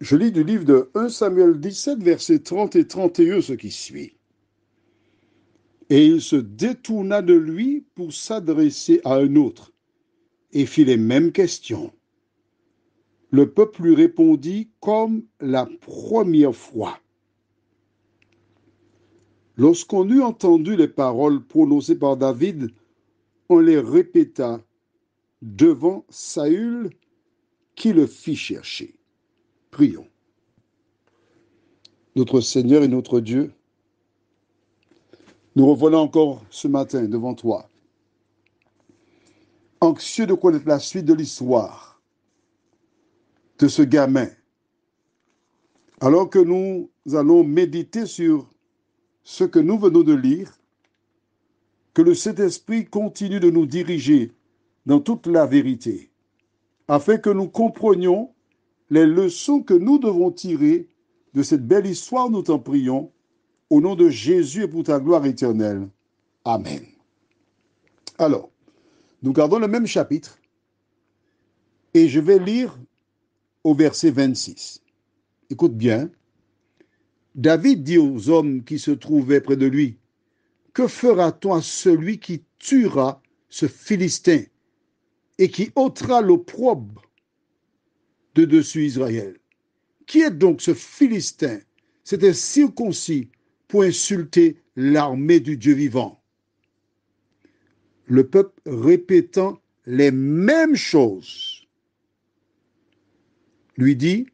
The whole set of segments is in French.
Je lis du livre de 1 Samuel 17, versets 30 et 31 ce qui suit. Et il se détourna de lui pour s'adresser à un autre et fit les mêmes questions. Le peuple lui répondit comme la première fois. Lorsqu'on eut entendu les paroles prononcées par David, on les répéta devant Saül qui le fit chercher. Prions. Notre Seigneur et notre Dieu, nous revoilà encore ce matin devant toi, anxieux de connaître la suite de l'histoire de ce gamin, alors que nous allons méditer sur ce que nous venons de lire, que le Saint-Esprit continue de nous diriger dans toute la vérité, afin que nous comprenions les leçons que nous devons tirer de cette belle histoire, nous t'en prions, au nom de Jésus et pour ta gloire éternelle. Amen. Alors, nous gardons le même chapitre et je vais lire au verset 26. Écoute bien. David dit aux hommes qui se trouvaient près de lui, Que fera-t-on à celui qui tuera ce Philistin et qui ôtera l'opprobre de dessus Israël. Qui est donc ce Philistin, c'était circoncis, pour insulter l'armée du Dieu vivant Le peuple répétant les mêmes choses lui dit,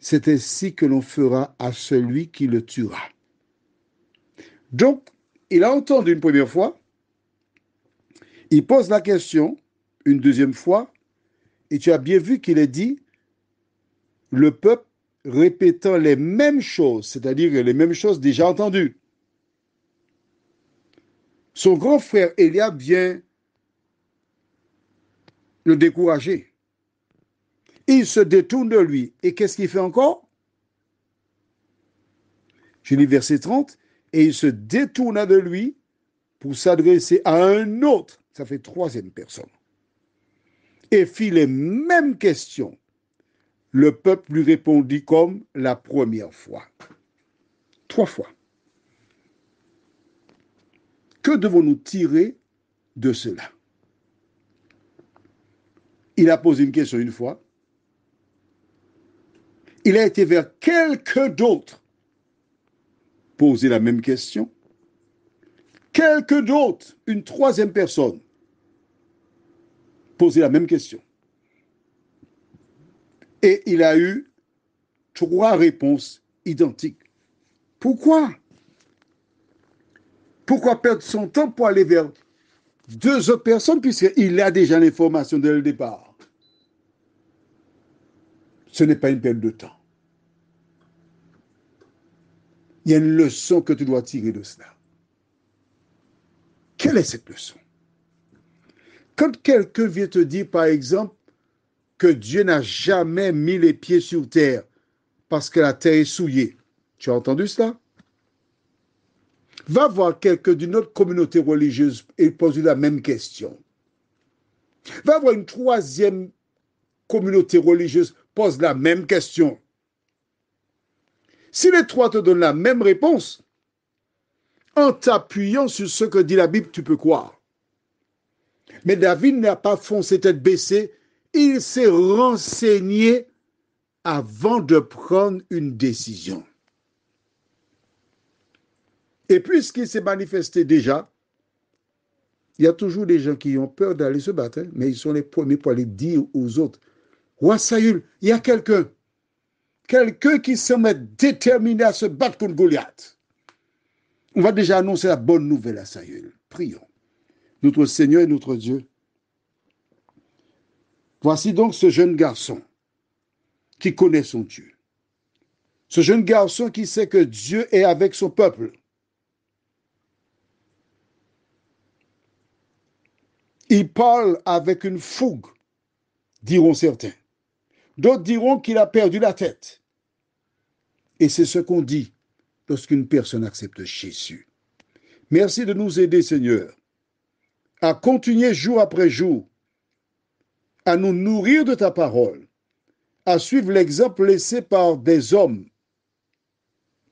c'est ainsi que l'on fera à celui qui le tuera. Donc, il a entendu une première fois, il pose la question une deuxième fois, et tu as bien vu qu'il est dit, le peuple répétant les mêmes choses, c'est-à-dire les mêmes choses déjà entendues. Son grand frère Eliab vient le décourager. Il se détourne de lui. Et qu'est-ce qu'il fait encore Je lis verset 30. Et il se détourna de lui pour s'adresser à un autre. Ça fait troisième personne et fit les mêmes questions. Le peuple lui répondit comme la première fois. Trois fois. Que devons-nous tirer de cela Il a posé une question une fois. Il a été vers quelques d'autres poser la même question. Quelques d'autres, une troisième personne, posé la même question. Et il a eu trois réponses identiques. Pourquoi Pourquoi perdre son temps pour aller vers deux autres personnes puisqu'il a déjà l'information dès le départ Ce n'est pas une perte de temps. Il y a une leçon que tu dois tirer de cela. Quelle est cette leçon quand quelqu'un vient te dire, par exemple, que Dieu n'a jamais mis les pieds sur terre parce que la terre est souillée, tu as entendu cela Va voir quelqu'un d'une autre communauté religieuse et pose-lui la même question. Va voir une troisième communauté religieuse, pose la même question. Si les trois te donnent la même réponse, en t'appuyant sur ce que dit la Bible, tu peux croire. Mais David n'a pas foncé tête baissée, il s'est renseigné avant de prendre une décision. Et puisqu'il s'est manifesté déjà, il y a toujours des gens qui ont peur d'aller se battre, hein, mais ils sont les premiers pour aller dire aux autres, Roi Saül, il y a quelqu'un, quelqu'un qui semble être déterminé à se battre contre Goliath. On va déjà annoncer la bonne nouvelle à Saül. Prions notre Seigneur et notre Dieu. Voici donc ce jeune garçon qui connaît son Dieu. Ce jeune garçon qui sait que Dieu est avec son peuple. Il parle avec une fougue, diront certains. D'autres diront qu'il a perdu la tête. Et c'est ce qu'on dit lorsqu'une personne accepte Jésus. Merci de nous aider, Seigneur, à continuer jour après jour à nous nourrir de ta parole, à suivre l'exemple laissé par des hommes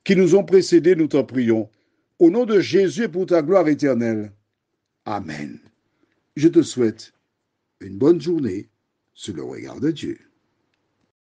qui nous ont précédés, nous t'en prions. Au nom de Jésus pour ta gloire éternelle. Amen. Je te souhaite une bonne journée sous le regard de Dieu.